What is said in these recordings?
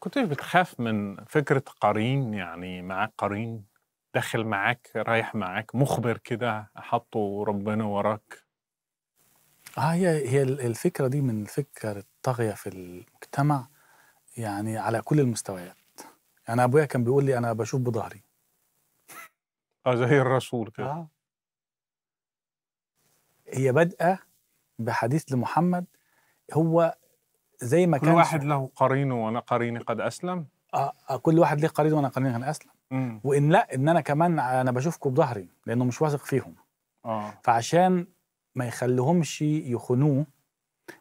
كنتش بتخاف من فكرة قرين يعني معاك قرين داخل معاك رايح معاك مخبر كده حطه ربنا وراك آه هي هي الفكرة دي من الفكر الطاغية في المجتمع يعني على كل المستويات يعني أبويا كان بيقول لي أنا بشوف بظهري اه زي الرسول كده آه. هي بادئة بحديث لمحمد هو زي ما كان كل واحد له قرين وانا قريني قد اسلم اه, آه، كل واحد له قرين وانا قريني قد اسلم مم. وان لا ان انا كمان انا بشوفكم بظهري لانه مش واثق فيهم اه فعشان ما يخليهمش يخونوه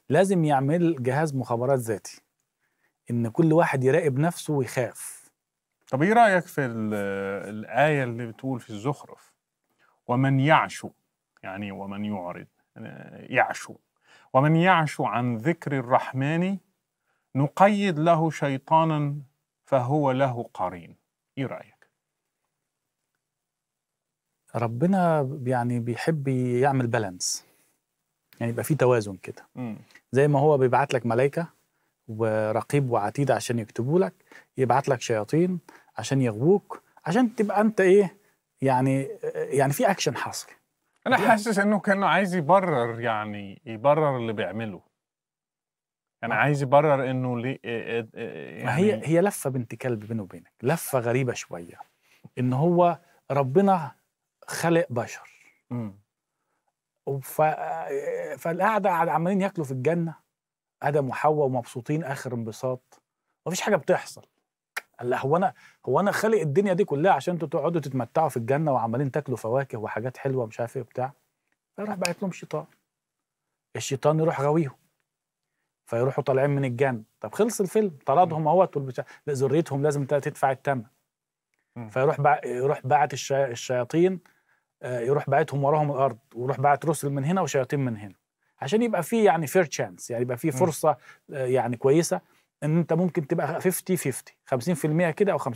لازم يعمل جهاز مخابرات ذاتي ان كل واحد يراقب نفسه ويخاف طب ايه رايك في الايه اللي بتقول في الزخرف ومن يعشو يعني ومن يعرض آه، يعشو ومن يعش عن ذكر الرحمن نقيد له شيطانا فهو له قرين ايه رايك ربنا يعني بيحب يعمل بالانس يعني يبقى في توازن كده زي ما هو بيبعت لك ملائكه ورقيب وعتيد عشان يكتبوا لك يبعت لك شياطين عشان يغووك عشان تبقى انت ايه يعني يعني في اكشن حاصل انا حاسس انه كانه عايز يبرر يعني يبرر اللي بيعمله يعني انا آه. عايز يبرر انه ليه يعني ما هي يعني هي لفه بنت كلب بيني وبينك لفه غريبه شويه ان هو ربنا خلق بشر وف... فالقعده عمالين ياكلوا في الجنه ادم وحواء ومبسوطين اخر انبساط مفيش حاجه بتحصل قال لا هو انا هو انا خالق الدنيا دي كلها عشان انتوا تقعدوا تتمتعوا في الجنه وعمالين تاكلوا فواكه وحاجات حلوه مش عارف ايه وبتاع فراح بعت لهم شيطان الشيطان يروح غاويهم فيروحوا طالعين من الجنه طب خلص الفيلم طردهم اهوت والبتاع لا ذريتهم لازم تدفع الثمن فيروح بع... يروح بعت الشي... الشياطين آه، يروح بعتهم وراهم الارض ويروح بعت رسل من هنا وشياطين من هنا عشان يبقى فيه يعني فير تشانس يعني يبقى فيه فرصه آه، يعني كويسه ان انت ممكن تبقى 50 50 50% كده او 50%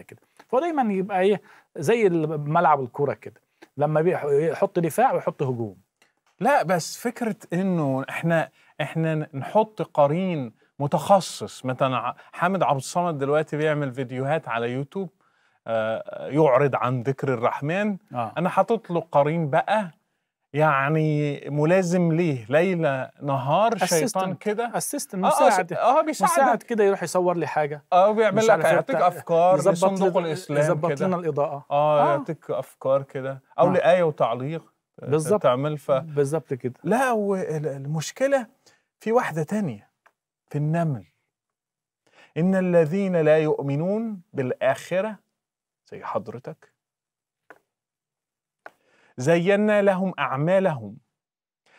كده فهو دايما يبقى ايه زي ملعب الكوره كده لما يحط دفاع ويحط هجوم لا بس فكره انه احنا احنا نحط قرين متخصص مثلا حامد عبد الصمد دلوقتي بيعمل فيديوهات على يوتيوب آه، يعرض عن ذكر الرحمن آه. انا حاطط له قرين بقى يعني ملازم ليه ليلة نهار شيطان كده اسيست مساعد اه, آه, آه، بيساعد مساعد كده يروح يصور لي حاجة اه بيعمل لك يعطيك افكار لصندوق الاسلام يظبط لنا الاضاءة اه, آه. يعطيك افكار كده او آه. لآية وتعليق بالظبط تعمل ف بالظبط كده لا والمشكلة في واحدة تانية في النمل إن الذين لا يؤمنون بالآخرة زي حضرتك زينا لهم أعمالهم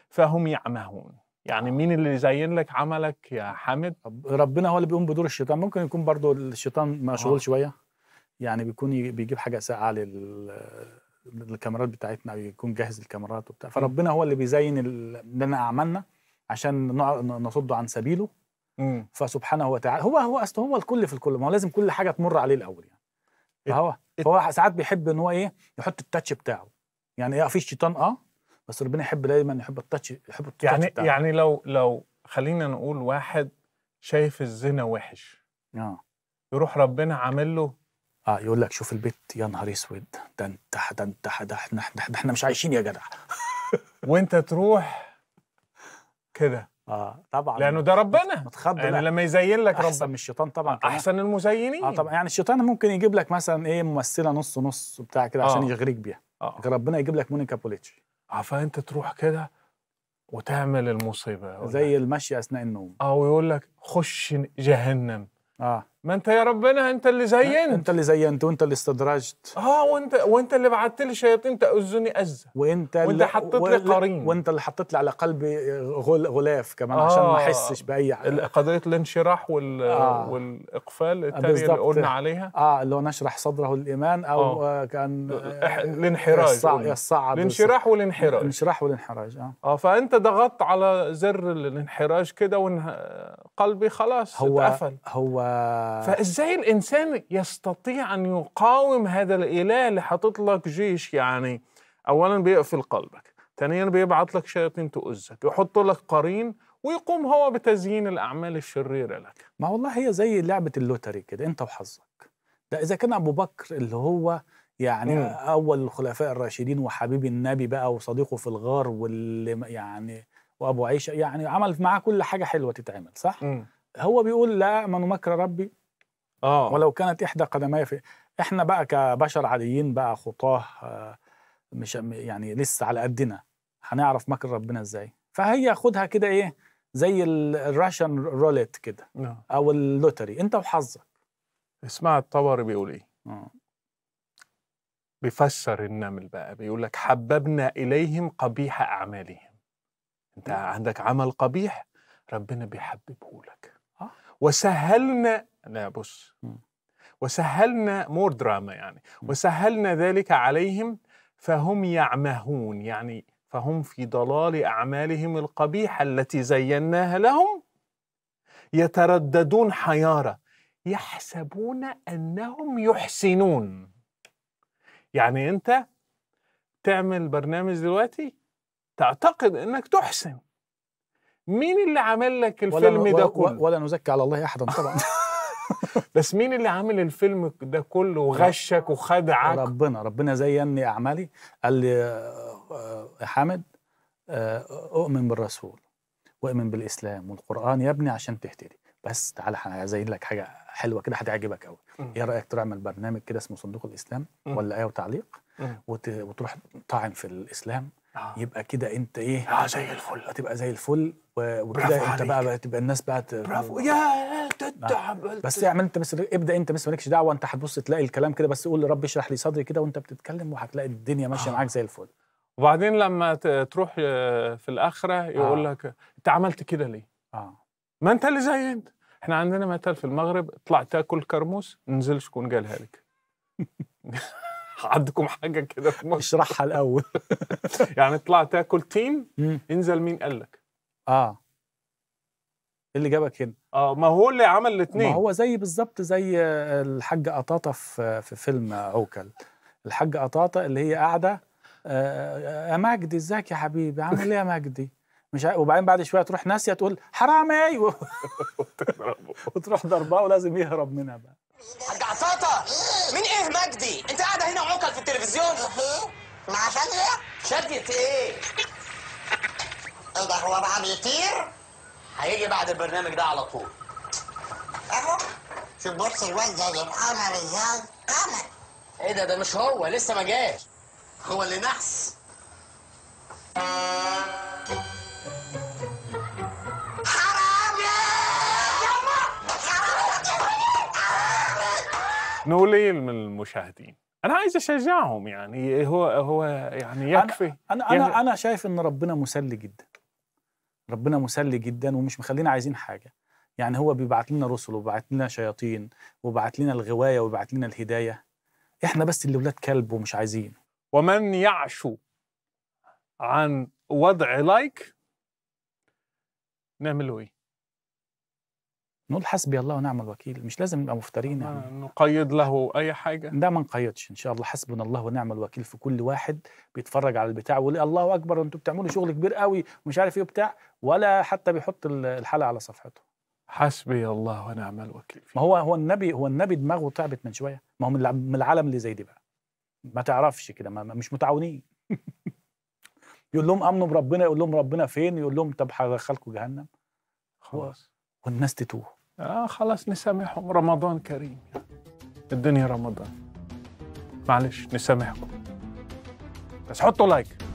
فهم يعمهون يعني مين اللي زين لك عملك يا حامد؟ ربنا هو اللي بيقوم بدور الشيطان ممكن يكون برضو الشيطان مشغول آه. شوية يعني بيكون بيجيب حاجة ساقعة للكاميرات بتاعتنا بيكون جاهز الكاميرات وبتاع فربنا هو اللي بيزين لنا أعمالنا عشان نصده عن سبيله مم. فسبحانه وتعالى هو هو اصل هو الكل في الكل ما هو لازم كل حاجه تمر عليه الاول يعني فهو فهو ساعات بيحب ان هو ايه يحط التاتش بتاعه يعني اه فيش اه بس ربنا يحب دايما يحب التاتش يحب التاتش يعني بتاعه. يعني لو لو خلينا نقول واحد شايف الزنا وحش اه يروح ربنا عامل له اه يقول لك شوف البيت يا نهار اسود ده انت ده انت ده احنا احنا مش عايشين يا جدع وانت تروح كده اه طبعا لانه ده ربنا متخض يعني لما يزين لك ربنا احسن من الشيطان طبعا كمان. احسن المزينين اه طبعا يعني الشيطان ممكن يجيب لك مثلا ايه ممثله نص نص بتاع كده عشان آه. يغريك بيها آه. ربنا يجيب لك مونيكا بوليتشي عفا آه، انت تروح كده وتعمل المصيبه زي المشي اثناء النوم اه ويقول لك خش جهنم اه ما انت يا ربنا انت اللي زينت انت اللي زينت وانت اللي استدرجت اه وانت وانت اللي بعت لي شياطين تأذني أذى وانت وانت حطيت لي قرين وانت اللي حطيت لي على قلبي غل غلاف كمان آه عشان ما آه. احسش باي حاجه قضيه الانشراح وال آه والاقفال آه، التانية اللي قلنا عليها اه اللي هو نشرح صدره الايمان او آه, آه، كان الانحراج الصعب الانشراح والانحراج الانشراح والانحراج اه اه فانت ضغطت على زر الانحراج كده وقلبي خلاص هو اتقفل هو فازاي الانسان يستطيع ان يقاوم هذا الاله اللي حاطط لك جيش يعني اولا بيقفل قلبك ثانيا بيبعت لك شياطين تؤذك يحط لك قرين ويقوم هو بتزيين الاعمال الشريره لك ما والله هي زي لعبه اللوتري كده انت وحظك ده اذا كان ابو بكر اللي هو يعني مم. اول الخلفاء الراشدين وحبيب النبي بقى وصديقه في الغار واللي يعني وابو عيشه يعني عمل معاه كل حاجه حلوه تتعمل صح مم. هو بيقول لا من مكر ربي اه ولو كانت إحدى قدمي في إحنا بقى كبشر عاديين بقى خطاه مش يعني لسه على قدنا هنعرف مكر ربنا إزاي فهي خدها كده إيه زي الراشن روليت كده آه. أو اللوتري أنت وحظك اسمع الطبر بيقول إيه آه. بيفسر النمل بقى بيقول لك حببنا إليهم قبيح أعمالهم أنت عندك عمل قبيح ربنا بيحببه لك آه. وسهلنا لا بص وسهلنا مور دراما يعني وسهلنا ذلك عليهم فهم يعمهون يعني فهم في ضلال أعمالهم القبيحة التي زيناها لهم يترددون حيارة يحسبون أنهم يحسنون يعني أنت تعمل برنامج دلوقتي تعتقد أنك تحسن مين اللي عمل لك الفيلم ده كله؟ ولا نزكي على الله أحدا طبعا بس مين اللي عامل الفيلم ده كله وغشك وخدعك ربنا ربنا زيني اعمالي قال لي آه، آه، يا حامد آه، اؤمن بالرسول واؤمن بالاسلام والقران يا ابني عشان تهتدي بس تعالى هزين لك حاجه حلوه كده هتعجبك قوي ايه رايك تعمل برنامج كده اسمه صندوق الاسلام ولا ايه وتعليق وتروح طاعن في الاسلام آه. يبقى كده انت ايه اه زي الفل هتبقى زي الفل وكده انت بقى, بقى تبقى الناس بقى برافو آه. يا تتعب آه. بس اعمل انت مثل ابدا انت بس مالكش دعوه انت هتبص تلاقي الكلام كده بس قول رب اشرح لي صدري كده وانت بتتكلم وهتلاقي الدنيا ماشيه آه. معاك زي الفل وبعدين لما تروح آه، في الاخره يقول آه. لك انت عملت كده ليه؟ اه ما انت اللي زي انت احنا عندنا مثل في المغرب اطلع تاكل كرموس نزلش كون قالها لك عندكم حاجه كده في مصر اشرحها الاول يعني اطلع تاكل تيم انزل مين قال لك اه ايه اللي جابك هنا اه ما هو اللي عمل الاثنين ما هو زي بالظبط زي الحاج قطاطه في فيلم عوكل الحاج قطاطه اللي هي قاعده آه، آه، يا مجدي ازيك يا حبيبي عامل ايه يا مجدي مش عارف وبعدين بعد شويه تروح ناسيه تقول حرام ايوه وتروح ضربه ولازم يهرب منها بقى حاج قطاطه من ايه مجدي انت قاعده هنا وعوكل في التلفزيون مع شاديه شاديه ايه ايه ده هو بقى بيطير هيجي بعد البرنامج ده على طول اهو شوف بص الواد ده القمر ازاي قمر ايه ده ده مش هو لسه ما جاش هو اللي نحس نولي من المشاهدين انا عايز اشجعهم يعني هو هو يعني يكفي انا انا يعني انا شايف ان ربنا مسلي جدا ربنا مسلي جدا ومش مخلينا عايزين حاجه يعني هو بيبعت لنا رسل وبعت لنا شياطين وبعت لنا الغوايه وبعت لنا الهدايه احنا بس اللي ولاد كلب ومش عايزين ومن يعشو عن وضع لايك نعمله ايه نقول حسبي الله ونعم الوكيل مش لازم نبقى مفترين يعني. نقيد له اي حاجه لا ما نقيدش ان شاء الله حسبنا الله ونعم الوكيل في كل واحد بيتفرج على البتاع ويقول الله اكبر انتوا بتعملوا شغل كبير قوي ومش عارف ايه وبتاع ولا حتى بيحط الحلقه على صفحته حسبي الله ونعم الوكيل ما هو هو النبي هو النبي دماغه تعبت من شويه ما هو من العالم اللي زي دي بقى ما تعرفش كده مش متعاونين يقول لهم امنوا بربنا يقول لهم ربنا فين يقول لهم طب هدخلكم جهنم خلاص والناس تتوه آه خلاص نسامحهم رمضان كريم الدنيا رمضان معلش نسامحكم بس حطوا لايك